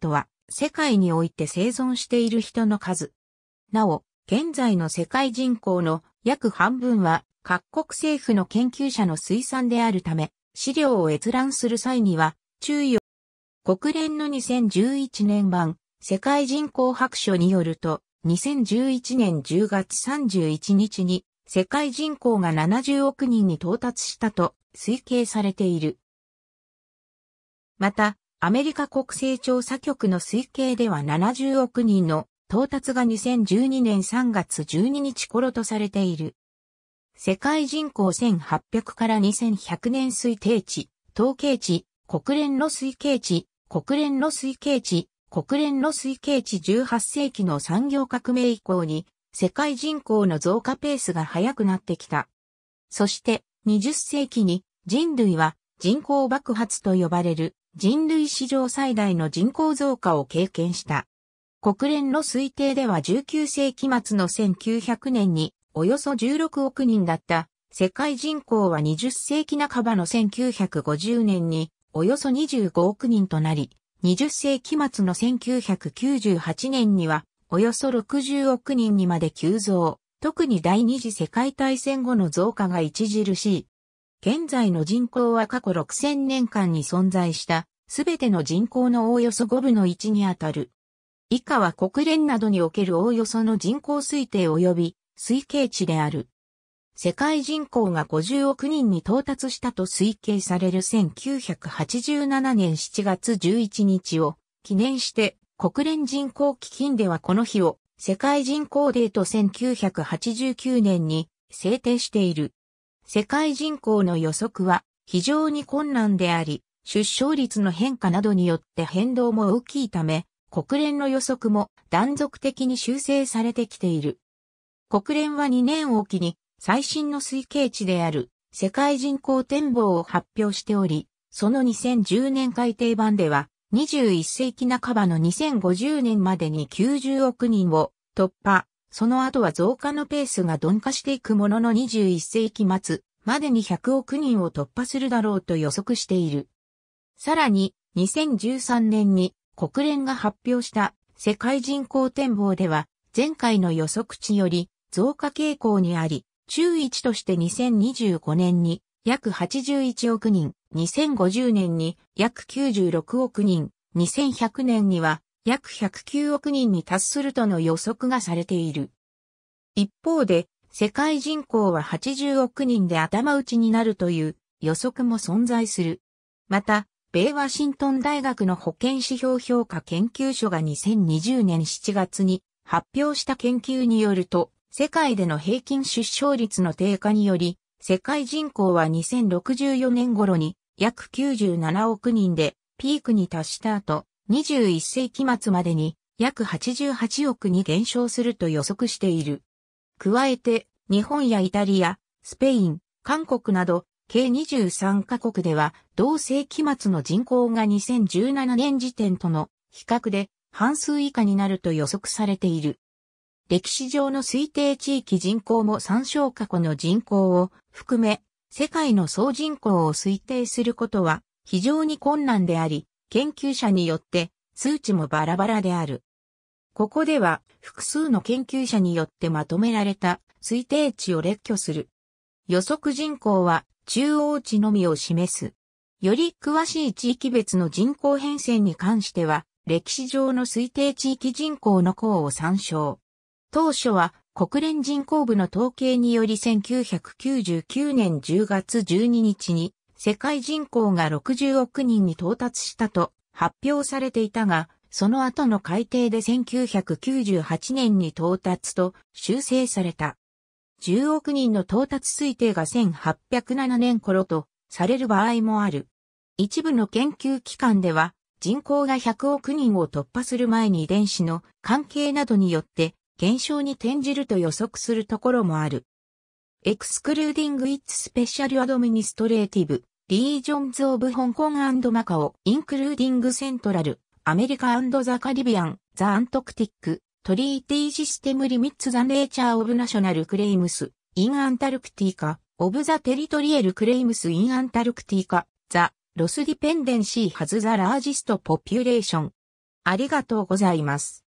とは、世界において生存している人の数。なお、現在の世界人口の約半分は各国政府の研究者の推算であるため、資料を閲覧する際には注意を。国連の2011年版世界人口白書によると、2011年10月31日に世界人口が70億人に到達したと推計されている。また、アメリカ国勢調査局の推計では70億人の到達が2012年3月12日頃とされている。世界人口1800から2100年推定値、統計値、国連の推計値、国連の推計値、国連の推計値18世紀の産業革命以降に世界人口の増加ペースが速くなってきた。そして20世紀に人類は人口爆発と呼ばれる人類史上最大の人口増加を経験した。国連の推定では19世紀末の1900年におよそ16億人だった世界人口は20世紀半ばの1950年におよそ25億人となり、20世紀末の1998年にはおよそ60億人にまで急増。特に第二次世界大戦後の増加が著しい。現在の人口は過去6000年間に存在した、すべての人口のおおよそ5分の1にあたる。以下は国連などにおけるおおよその人口推定及び推計値である。世界人口が50億人に到達したと推計される1987年7月11日を記念して国連人口基金ではこの日を世界人口デーと1989年に制定している。世界人口の予測は非常に困難であり、出生率の変化などによって変動も大きいため、国連の予測も断続的に修正されてきている。国連は2年おきに最新の推計値である世界人口展望を発表しており、その2010年改定版では21世紀半ばの2050年までに90億人を突破、その後は増加のペースが鈍化していくものの21世紀末、までに100億人を突破するだろうと予測している。さらに、2013年に国連が発表した世界人口展望では、前回の予測値より増加傾向にあり、中1として2025年に約81億人、2050年に約96億人、2100年には約109億人に達するとの予測がされている。一方で、世界人口は80億人で頭打ちになるという予測も存在する。また、米ワシントン大学の保健指標評価研究所が2020年7月に発表した研究によると、世界での平均出生率の低下により、世界人口は2064年頃に約97億人でピークに達した後、21世紀末までに約88億に減少すると予測している。加えて、日本やイタリア、スペイン、韓国など、計23カ国では、同世紀末の人口が2017年時点との比較で半数以下になると予測されている。歴史上の推定地域人口も参照過去の人口を含め、世界の総人口を推定することは非常に困難であり、研究者によって数値もバラバラである。ここでは複数の研究者によってまとめられた推定値を列挙する。予測人口は中央値のみを示す。より詳しい地域別の人口変遷に関しては、歴史上の推定地域人口の項を参照。当初は国連人口部の統計により1999年10月12日に世界人口が60億人に到達したと発表されていたが、その後の改定で1998年に到達と修正された。10億人の到達推定が1807年頃とされる場合もある。一部の研究機関では人口が100億人を突破する前に遺伝子の関係などによって減少に転じると予測するところもある。Excluding its special administrative regions of Hong Kong and Macau including Central アメリカザ・カリビアン、ザ・アントクティック、トリーティーシステムリミッツ・ザ・ネイチャー・オブ・ナショナル・クレイムス、イン・アンタルクティカ、オブ・ザ・テリトリエル・クレイムス・イン・アンタルクティカ、ザ・ロス・ディペンデンシー・ハズ・ザ・ラージスト・ポピュレーション。ありがとうございます。